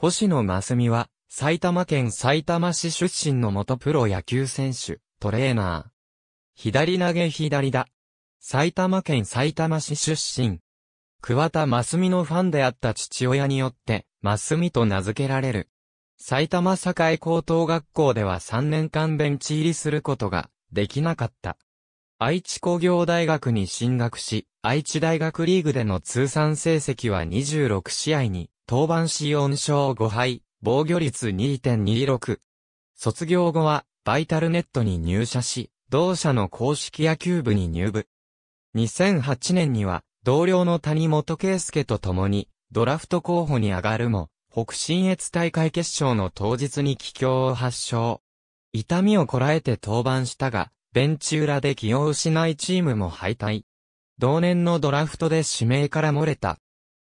星野真澄は、埼玉県埼玉市出身の元プロ野球選手、トレーナー。左投げ左だ。埼玉県埼玉市出身。桑田真澄のファンであった父親によって、真澄と名付けられる。埼玉栄高等学校では3年間ベンチ入りすることができなかった。愛知工業大学に進学し、愛知大学リーグでの通算成績は26試合に登板し4勝5敗、防御率2.26。卒業後は、バイタルネットに入社し、同社の公式野球部に入部。2008年には、同僚の谷本圭介と共に、ドラフト候補に上がるも、北新越大会決勝の当日に気境を発症。痛みをこらえて登板したが、ベンチ裏で気を失いチームも敗退。同年のドラフトで指名から漏れた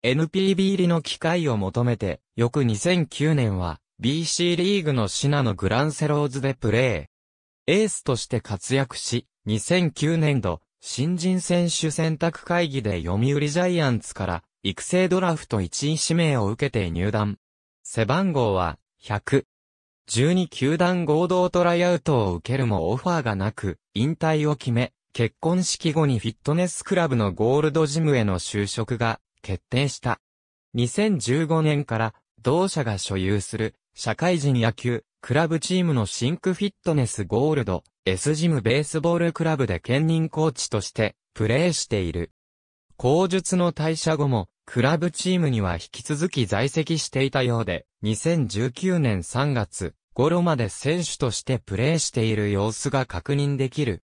NPB 入りの機会を求めて、翌2009年は BC リーグのシナのグランセローズでプレー。エースとして活躍し、2009年度、新人選手選択会議で読売ジャイアンツから育成ドラフト1位指名を受けて入団。背番号は100。12球団合同トライアウトを受けるもオファーがなく、引退を決め、結婚式後にフィットネスクラブのゴールドジムへの就職が決定した。2015年から同社が所有する社会人野球クラブチームのシンクフィットネスゴールド S ジムベースボールクラブで兼任コーチとしてプレーしている。後述の退社後もクラブチームには引き続き在籍していたようで2019年3月頃まで選手としてプレーしている様子が確認できる。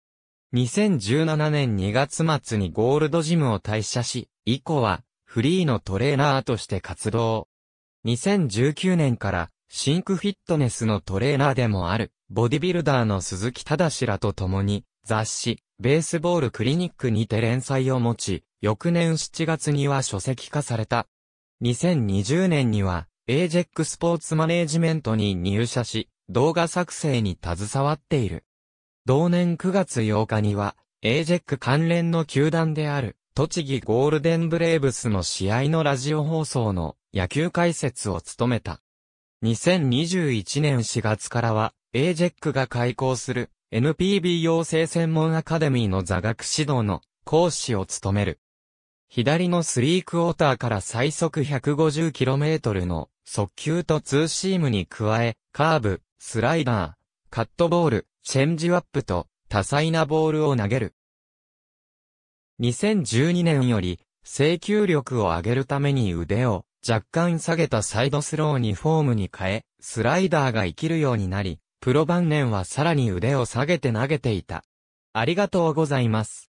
2017年2月末にゴールドジムを退社し、以降はフリーのトレーナーとして活動。2019年から、シンクフィットネスのトレーナーでもある、ボディビルダーの鈴木忠らと共に、雑誌、ベースボールクリニックにて連載を持ち、翌年7月には書籍化された。2020年には、エージェックスポーツマネージメントに入社し、動画作成に携わっている。同年9月8日には、エージェック関連の球団である、栃木ゴールデンブレーブスの試合のラジオ放送の野球解説を務めた。2021年4月からは、エージェックが開校する NPB 養成専門アカデミーの座学指導の講師を務める。左のスリークォーターから最速 150km の速球とツーシームに加え、カーブ、スライダー、カットボール、チェンジアップと多彩なボールを投げる。2012年より、制球力を上げるために腕を若干下げたサイドスローにフォームに変え、スライダーが生きるようになり、プロ晩年はさらに腕を下げて投げていた。ありがとうございます。